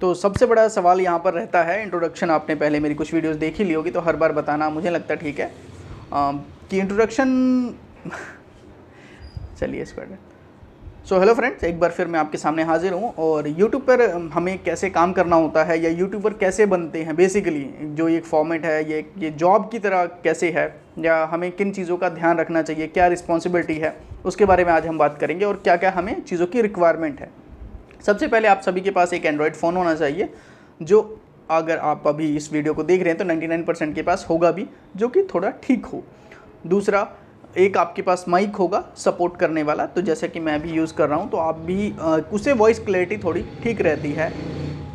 तो सबसे बड़ा सवाल यहाँ पर रहता है इंट्रोडक्शन आपने पहले मेरी कुछ वीडियोस देख ही ली होगी तो हर बार बताना मुझे लगता ठीक है आ, कि इंट्रोडक्शन चलिए स्क्वाड सो हेलो फ्रेंड्स एक बार फिर मैं आपके सामने हाजिर हूँ और यूट्यूब पर हमें कैसे काम करना होता है या यूट्यूब पर कैसे बनते हैं बेसिकली जो एक फॉर्मेट है ये ये जॉब की तरह कैसे है या हमें किन चीज़ों का ध्यान रखना चाहिए क्या रिस्पॉन्सिबिलिटी है उसके बारे में आज हम बात करेंगे और क्या क्या हमें चीज़ों की रिक्वायरमेंट है सबसे पहले आप सभी के पास एक एंड्रॉयड फ़ोन होना चाहिए जो अगर आप अभी इस वीडियो को देख रहे हैं तो 99% के पास होगा भी जो कि थोड़ा ठीक हो दूसरा एक आपके पास माइक होगा सपोर्ट करने वाला तो जैसे कि मैं अभी यूज़ कर रहा हूँ तो आप भी उसे वॉइस क्लैरिटी थोड़ी ठीक रहती है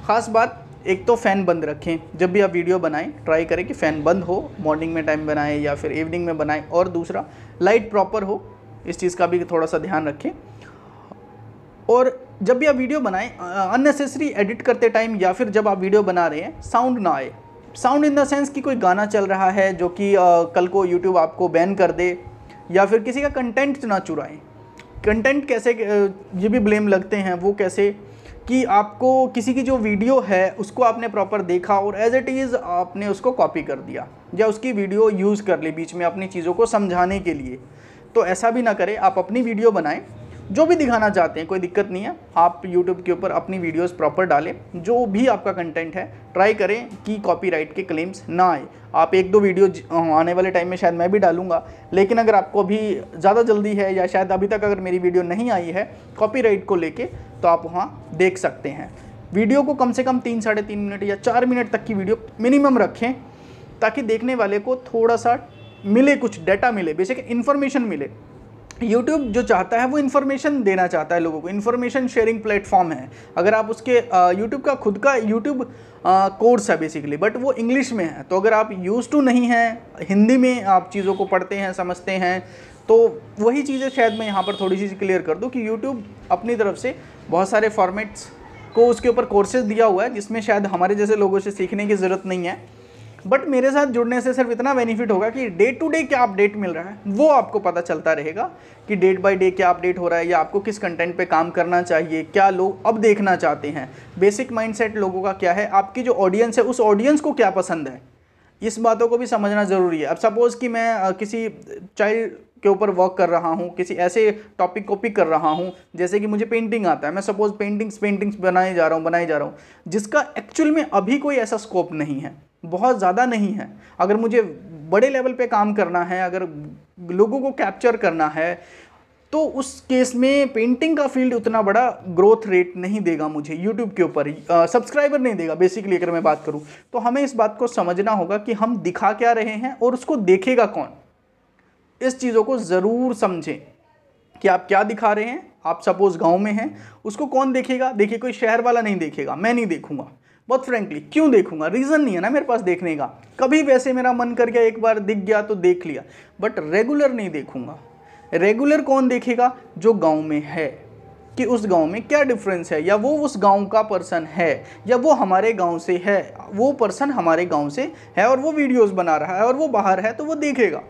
ख़ास बात एक तो फ़ैन बंद रखें जब भी आप वीडियो बनाएं ट्राई करें कि फ़ैन बंद हो मॉर्निंग में टाइम बनाएं या फिर इवनिंग में बनाएं और दूसरा लाइट प्रॉपर हो इस चीज़ का भी थोड़ा सा ध्यान रखें और जब भी आप वीडियो बनाएं अननेसेसरी एडिट करते टाइम या फिर जब आप वीडियो बना रहे हैं साउंड ना आए साउंड इन द सेंस कि कोई गाना चल रहा है जो कि कल को यूट्यूब आपको बैन कर दे या फिर किसी का कंटेंट ना चुराएं कंटेंट कैसे ये भी ब्लेम लगते हैं वो कैसे कि आपको किसी की जो वीडियो है उसको आपने प्रॉपर देखा और एज इट इज़ आपने उसको कॉपी कर दिया या उसकी वीडियो यूज़ कर ली बीच में अपनी चीज़ों को समझाने के लिए तो ऐसा भी ना करें आप अपनी वीडियो बनाएं जो भी दिखाना चाहते हैं कोई दिक्कत नहीं है आप यूट्यूब के ऊपर अपनी वीडियोस प्रॉपर डालें जो भी आपका कंटेंट है ट्राई करें कि कॉपीराइट के क्लेम्स ना आए आप एक दो वीडियो आने वाले टाइम में शायद मैं भी डालूंगा लेकिन अगर आपको अभी ज़्यादा जल्दी है या शायद अभी तक अगर मेरी वीडियो नहीं आई है कॉपी को लेके तो आप वहाँ देख सकते हैं वीडियो को कम से कम तीन साढ़े तीन मिनट या चार मिनट तक की वीडियो मिनिमम रखें ताकि देखने वाले को थोड़ा सा मिले कुछ डाटा मिले बेसिक इन्फॉर्मेशन मिले यूट्यूब जो चाहता है वो इन्फॉर्मेशन देना चाहता है लोगों को इन्फॉर्मेशन शेयरिंग प्लेटफॉर्म है अगर आप उसके यूट्यूब का खुद का यूट्यूब कोर्स है बेसिकली बट वो इंग्लिश में है तो अगर आप यूज़ टू नहीं हैं हिंदी में आप चीज़ों को पढ़ते हैं समझते हैं तो वही चीज़ें शायद मैं यहाँ पर थोड़ी सी क्लियर कर दूँ कि यूट्यूब अपनी तरफ से बहुत सारे फॉर्मेट्स को उसके ऊपर कोर्सेज दिया हुआ है जिसमें शायद हमारे जैसे लोगों से सीखने की ज़रूरत नहीं है बट मेरे साथ जुड़ने से सिर्फ इतना बेनिफिट होगा कि डे टू डे क्या अपडेट मिल रहा है वो आपको पता चलता रहेगा कि डेट बाय डे क्या अपडेट हो रहा है या आपको किस कंटेंट पे काम करना चाहिए क्या लोग अब देखना चाहते हैं बेसिक माइंडसेट लोगों का क्या है आपकी जो ऑडियंस है उस ऑडियंस को क्या पसंद है इस बातों को भी समझना ज़रूरी है अब सपोज़ कि मैं किसी चाइल्ड के ऊपर वर्क कर रहा हूँ किसी ऐसे टॉपिक को पिक कर रहा हूँ जैसे कि मुझे पेंटिंग आता है मैं सपोज़ पेंटिंग्स पेंटिंग्स बनाए जा रहा हूँ बनाए जा रहा हूँ जिसका एक्चुअल में अभी कोई ऐसा स्कोप नहीं है बहुत ज़्यादा नहीं है अगर मुझे बड़े लेवल पे काम करना है अगर लोगों को कैप्चर करना है तो उस केस में पेंटिंग का फील्ड उतना बड़ा ग्रोथ रेट नहीं देगा मुझे यूट्यूब के ऊपर सब्सक्राइबर नहीं देगा बेसिकली अगर मैं बात करूँ तो हमें इस बात को समझना होगा कि हम दिखा क्या रहे हैं और उसको देखेगा कौन इस चीज़ों को ज़रूर समझें कि आप क्या दिखा रहे हैं आप सपोज़ गांव में हैं उसको कौन देखेगा देखिए कोई शहर वाला नहीं देखेगा मैं नहीं देखूंगा बहुत फ्रेंकली क्यों देखूंगा रीज़न नहीं है ना मेरे पास देखने का कभी वैसे मेरा मन कर गया एक बार दिख गया तो देख लिया बट रेगुलर नहीं देखूंगा रेगुलर कौन देखेगा जो गांव में है कि उस गांव में क्या डिफरेंस है या वो उस गांव का पर्सन है या वो हमारे गांव से है वो पर्सन हमारे गांव से है और वो वीडियोस बना रहा है और वो बाहर है तो वो देखेगा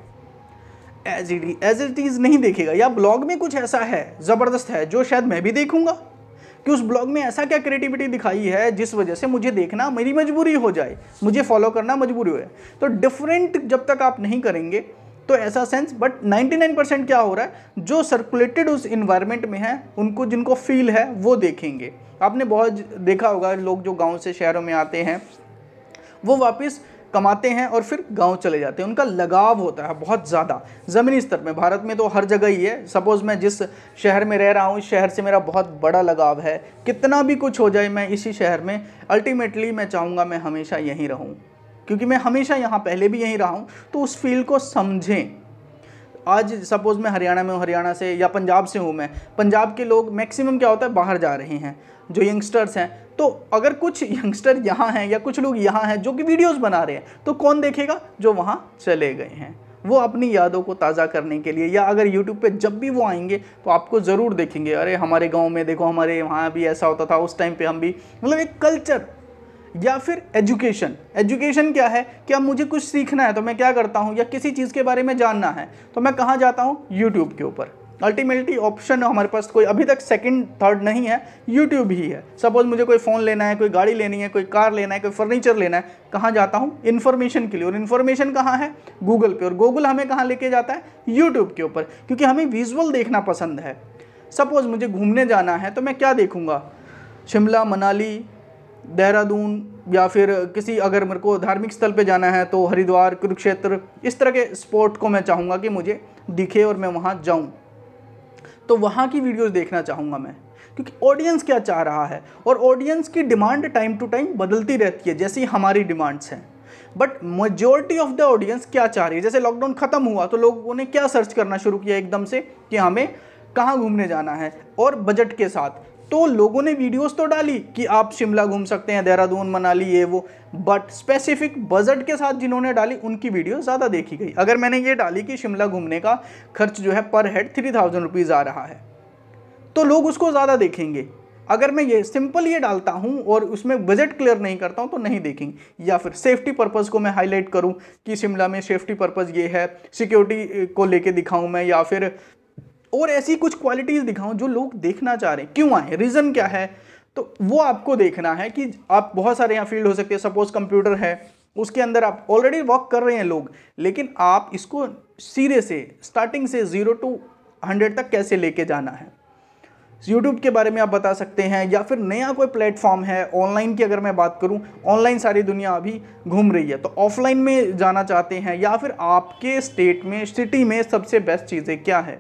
as it as it is नहीं देखेगा या ब्लॉग में कुछ ऐसा है ज़बरदस्त है जो शायद मैं भी देखूंगा कि उस ब्लॉग में ऐसा क्या क्रिएटिविटी दिखाई है जिस वजह से मुझे देखना मेरी मजबूरी हो जाए मुझे फॉलो करना मजबूरी हो जाए तो डिफरेंट जब तक आप नहीं करेंगे तो ऐसा सेंस बट 99% क्या हो रहा है जो सर्कुलेटेड उस इन्वायरमेंट में है उनको जिनको फील है वो देखेंगे आपने बहुत देखा होगा लोग जो गांव से शहरों में आते हैं वो वापस कमाते हैं और फिर गांव चले जाते हैं उनका लगाव होता है बहुत ज़्यादा ज़मीनी स्तर में भारत में तो हर जगह ही है सपोज़ मैं जिस शहर में रह रहा हूँ शहर से मेरा बहुत बड़ा लगाव है कितना भी कुछ हो जाए मैं इसी शहर में अल्टीमेटली मैं चाहूँगा मैं हमेशा यहीं रहूँ क्योंकि मैं हमेशा यहाँ पहले भी यहीं रहा हूँ तो उस फील्ड को समझें आज सपोज़ मैं हरियाणा में हूँ हरियाणा से या पंजाब से हूँ मैं पंजाब के लोग मैक्सिमम क्या होता है बाहर जा रहे हैं जो यंगस्टर्स हैं तो अगर कुछ यंगस्टर यहाँ हैं या कुछ लोग यहाँ हैं जो कि वीडियोस बना रहे हैं तो कौन देखेगा जो वहाँ चले गए हैं वो अपनी यादों को ताज़ा करने के लिए या अगर YouTube पे जब भी वो आएंगे तो आपको ज़रूर देखेंगे अरे हमारे गांव में देखो हमारे वहाँ भी ऐसा होता था उस टाइम पे हम भी मतलब एक कल्चर या फिर एजुकेशन एजुकेशन क्या है कि अब मुझे कुछ सीखना है तो मैं क्या करता हूँ या किसी चीज़ के बारे में जानना है तो मैं कहाँ जाता हूँ यूट्यूब के ऊपर अल्टीमेटली ऑप्शन हमारे पास कोई अभी तक सेकंड थर्ड नहीं है यूट्यूब ही है सपोज मुझे कोई फ़ोन लेना है कोई गाड़ी लेनी है कोई कार लेना है कोई फर्नीचर लेना है कहाँ जाता हूँ इन्फॉर्मेशन के लिए और इन्फॉर्मेशन कहाँ है गूगल पे और गूगल हमें कहाँ लेके जाता है यूट्यूब के ऊपर क्योंकि हमें विजुअल देखना पसंद है सपोज़ मुझे घूमने जाना है तो मैं क्या देखूँगा शिमला मनाली देहरादून या फिर किसी अगर मेरे को धार्मिक स्थल पे जाना है तो हरिद्वार कुरुक्षेत्र इस तरह के स्पॉट को मैं चाहूँगा कि मुझे दिखे और मैं वहाँ जाऊँ तो वहाँ की वीडियोज़ देखना चाहूँगा मैं क्योंकि ऑडियंस क्या चाह रहा है और ऑडियंस की डिमांड टाइम टू टाइम बदलती रहती है जैसी हमारी डिमांड्स हैं but majority of the audience क्या चाह रही है जैसे लॉकडाउन ख़त्म हुआ तो लोगों ने क्या सर्च करना शुरू किया एकदम से कि हमें कहाँ घूमने जाना है और बजट के साथ तो लोगों ने वीडियोस तो डाली कि आप शिमला घूम सकते हैं देहरादून मनाली ये वो बट स्पेसिफिक बजट के साथ जिन्होंने डाली उनकी वीडियो ज़्यादा देखी गई अगर मैंने ये डाली कि शिमला घूमने का खर्च जो है per head three thousand rupees आ रहा है तो लोग उसको ज़्यादा देखेंगे अगर मैं ये सिंपल ये डालता हूँ और उसमें बजट क्लियर नहीं करता हूँ तो नहीं देखेंगे या फिर सेफ्टी पर्पज़ को मैं हाईलाइट करूँ कि शिमला में सेफ्टी पर्पज़ ये है सिक्योरिटी को लेके दिखाऊँ मैं या फिर और ऐसी कुछ क्वालिटीज़ दिखाऊं जो लोग देखना चाह रहे हैं क्यों आए रीज़न क्या है तो वो आपको देखना है कि आप बहुत सारे यहाँ फील्ड हो सकते हैं सपोज कंप्यूटर है उसके अंदर आप ऑलरेडी वर्क कर रहे हैं लोग लेकिन आप इसको सिरे से स्टार्टिंग से ज़ीरो टू हंड्रेड तक कैसे लेके जाना है यूट्यूब के बारे में आप बता सकते हैं या फिर नया कोई प्लेटफॉर्म है ऑनलाइन की अगर मैं बात करूं ऑनलाइन सारी दुनिया अभी घूम रही है तो ऑफलाइन में जाना चाहते हैं या फिर आपके स्टेट में सिटी में सबसे बेस्ट चीज़ें क्या है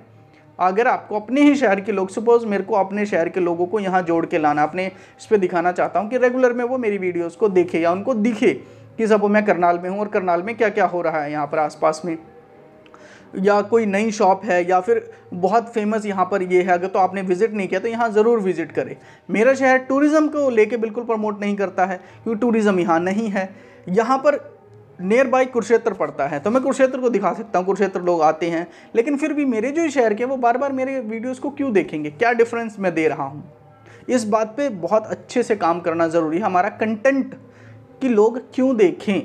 अगर आपको अपने ही शहर के लोग सपोज़ मेरे को अपने शहर के लोगों को यहाँ जोड़ के लाना अपने इस पर दिखाना चाहता हूँ कि रेगुलर में वो मेरी वीडियोज़ को देखे या उनको दिखे कि सब मैं करनाल में हूँ और करनाल में क्या क्या हो रहा है यहाँ पर आसपास में या कोई नई शॉप है या फिर बहुत फेमस यहाँ पर ये है अगर तो आपने विज़िट नहीं किया तो यहाँ ज़रूर विज़िट करें मेरा शहर टूरिज़्म को लेके बिल्कुल प्रमोट नहीं करता है क्योंकि टूरिज़्म यहाँ नहीं है यहाँ पर नियर बाई कुरुक्षेत्र पड़ता है तो मैं कुरुक्षेत्र को दिखा सकता हूँ कुरुक्षेत्र लोग आते हैं लेकिन फिर भी मेरे जो शहर के वो बार बार मेरे वीडियोज़ को क्यों देखेंगे क्या डिफरेंस मैं दे रहा हूँ इस बात पर बहुत अच्छे से काम करना ज़रूरी है हमारा कंटेंट कि लोग क्यों देखें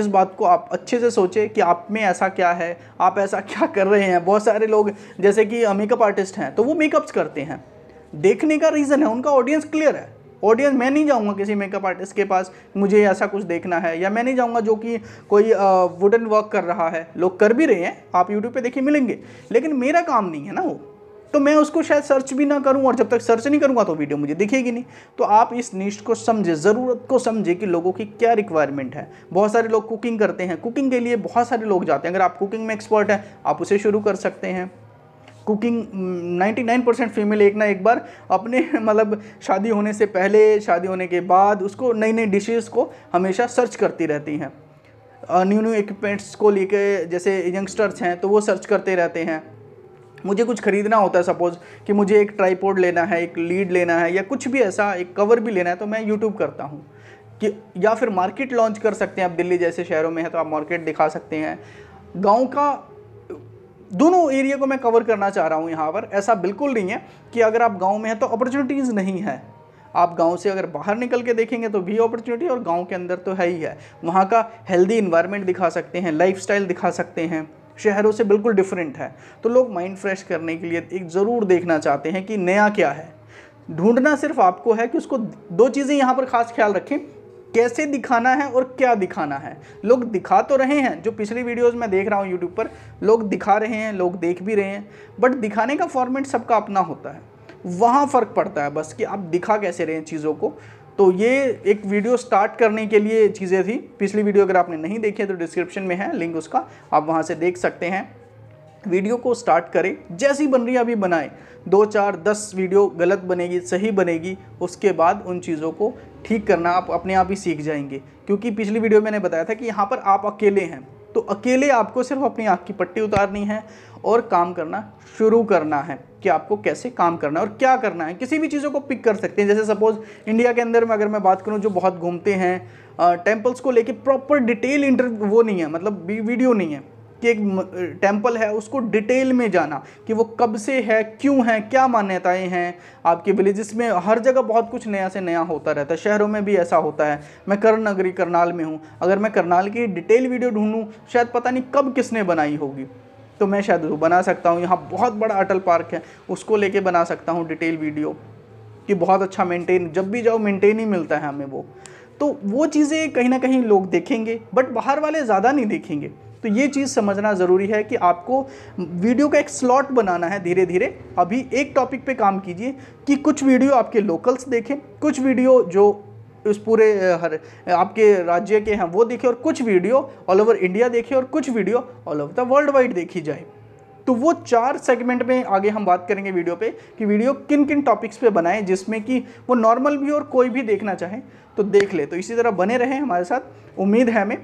इस बात को आप अच्छे से सोचें कि आप में ऐसा क्या है आप ऐसा क्या कर रहे हैं बहुत सारे लोग जैसे कि मेकअप आर्टिस्ट हैं तो वो मेकअप्स करते हैं देखने का रीज़न है उनका ऑडियंस क्लियर है ऑडियंस मैं नहीं जाऊँगा किसी मेकअप आर्टिस्ट के पास मुझे ऐसा कुछ देखना है या मैं नहीं जाऊँगा जो कि कोई वुडन वर्क कर रहा है लोग कर भी रहे हैं आप यूट्यूब पर देखिए मिलेंगे लेकिन मेरा काम नहीं है ना वो तो मैं उसको शायद सर्च भी ना करूं और जब तक सर्च नहीं करूंगा तो वीडियो मुझे दिखेगी नहीं तो आप इस नीच को समझे ज़रूरत को समझे कि लोगों की क्या रिक्वायरमेंट है बहुत सारे लोग कुकिंग करते हैं कुकिंग के लिए बहुत सारे लोग जाते हैं अगर आप कुकिंग में एक्सपर्ट हैं आप उसे शुरू कर सकते हैं कुकिंग 99 परसेंट फीमेल एक ना एक बार अपने मतलब शादी होने से पहले शादी होने के बाद उसको नई नई डिशेस को हमेशा सर्च करती रहती हैं न्यू न्यू इक्विपमेंट्स को लेके जैसे यंगस्टर्स हैं तो वो सर्च करते रहते हैं मुझे कुछ ख़रीदना होता है सपोज़ कि मुझे एक ट्राईपोर्ड लेना है एक लीड लेना है या कुछ भी ऐसा एक कवर भी लेना है तो मैं यूट्यूब करता हूँ कि या फिर मार्केट लॉन्च कर सकते हैं आप दिल्ली जैसे शहरों में है तो आप मार्केट दिखा सकते हैं गांव का दोनों एरिया को मैं कवर करना चाह रहा हूँ यहाँ पर ऐसा बिल्कुल नहीं है कि अगर आप गाँव में हैं तो अपॉर्चुनिटीज़ नहीं है आप गांव से अगर बाहर निकल के देखेंगे तो भी अपॉर्चुनिटी और गांव के अंदर तो है ही है वहाँ का हेल्दी इन्वायरमेंट दिखा सकते हैं लाइफस्टाइल दिखा सकते हैं शहरों से बिल्कुल डिफरेंट है तो लोग माइंड फ्रेश करने के लिए एक ज़रूर देखना चाहते हैं कि नया क्या है ढूंढना सिर्फ आपको है कि उसको दो चीज़ें यहाँ पर खास ख्याल रखें कैसे दिखाना है और क्या दिखाना है लोग दिखा तो रहे हैं जो पिछली वीडियोस में देख रहा हूँ यूट्यूब पर लोग दिखा रहे हैं लोग देख भी रहे हैं बट दिखाने का फॉर्मेट सबका अपना होता है वहाँ फ़र्क पड़ता है बस कि आप दिखा कैसे रहे हैं चीज़ों को तो ये एक वीडियो स्टार्ट करने के लिए चीज़ें थी पिछली वीडियो अगर आपने नहीं देखी है तो डिस्क्रिप्शन में है लिंक उसका आप वहाँ से देख सकते हैं वीडियो को स्टार्ट करें जैसी बन रही है अभी बनाए दो चार दस वीडियो गलत बनेगी सही बनेगी उसके बाद उन चीज़ों को ठीक करना आप अपने आप ही सीख जाएंगे क्योंकि पिछली वीडियो में मैंने बताया था कि यहाँ पर आप अकेले हैं तो अकेले आपको सिर्फ अपनी आँख की पट्टी उतारनी है और काम करना शुरू करना है कि आपको कैसे काम करना है और क्या करना है किसी भी चीज़ों को पिक कर सकते हैं जैसे सपोज़ इंडिया के अंदर में अगर मैं बात करूँ जो बहुत घूमते हैं टेम्पल्स को लेके प्रॉपर डिटेल इंटर वो नहीं है मतलब वीडियो नहीं है कि एक टेम्पल है उसको डिटेल में जाना कि वो कब से है क्यों है क्या मान्यताएं हैं आपके विलेजेस में हर जगह बहुत कुछ नया से नया होता रहता है शहरों में भी ऐसा होता है मैं करण नगरी करनाल में हूँ अगर मैं करनाल की डिटेल वीडियो ढूंढूँ शायद पता नहीं कब किसने बनाई होगी तो मैं शायद बना सकता हूँ यहाँ बहुत बड़ा अटल पार्क है उसको लेके बना सकता हूँ डिटेल वीडियो कि बहुत अच्छा मेंटेन जब भी जाओ मेंटेन ही मिलता है हमें वो तो वो चीज़ें कहीं ना कहीं लोग देखेंगे बट बाहर वाले ज़्यादा नहीं देखेंगे तो ये चीज़ समझना ज़रूरी है कि आपको वीडियो का एक स्लॉट बनाना है धीरे धीरे अभी एक टॉपिक पे काम कीजिए कि कुछ वीडियो आपके लोकल्स देखें कुछ वीडियो जो उस पूरे हर आपके राज्य के हैं वो देखें और कुछ वीडियो ऑल ओवर इंडिया देखें और कुछ video all over the world wide देखी जाए तो वो चार सेगमेंट में आगे हम बात करेंगे वीडियो पे कि वीडियो किन किन टॉपिक्स पे बनाएं जिसमें कि वो नॉर्मल भी और कोई भी देखना चाहे तो देख ले तो इसी तरह बने रहें हमारे साथ उम्मीद है हमें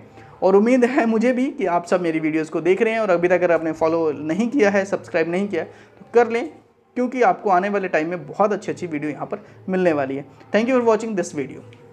और उम्मीद है मुझे भी कि आप सब मेरी वीडियोस को देख रहे हैं और अभी तक अगर आपने फॉलो नहीं किया है सब्सक्राइब नहीं किया है तो कर लें क्योंकि आपको आने वाले टाइम में बहुत अच्छी अच्छी वीडियो यहाँ पर मिलने वाली है thank you for watching this video